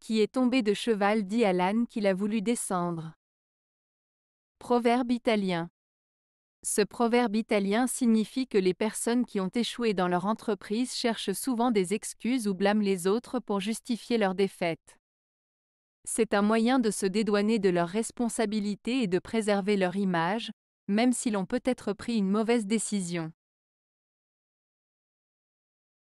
qui est tombé de cheval dit à l'âne qu'il a voulu descendre. Proverbe italien. Ce proverbe italien signifie que les personnes qui ont échoué dans leur entreprise cherchent souvent des excuses ou blâment les autres pour justifier leur défaite. C'est un moyen de se dédouaner de leurs responsabilités et de préserver leur image, même si l'on peut être pris une mauvaise décision.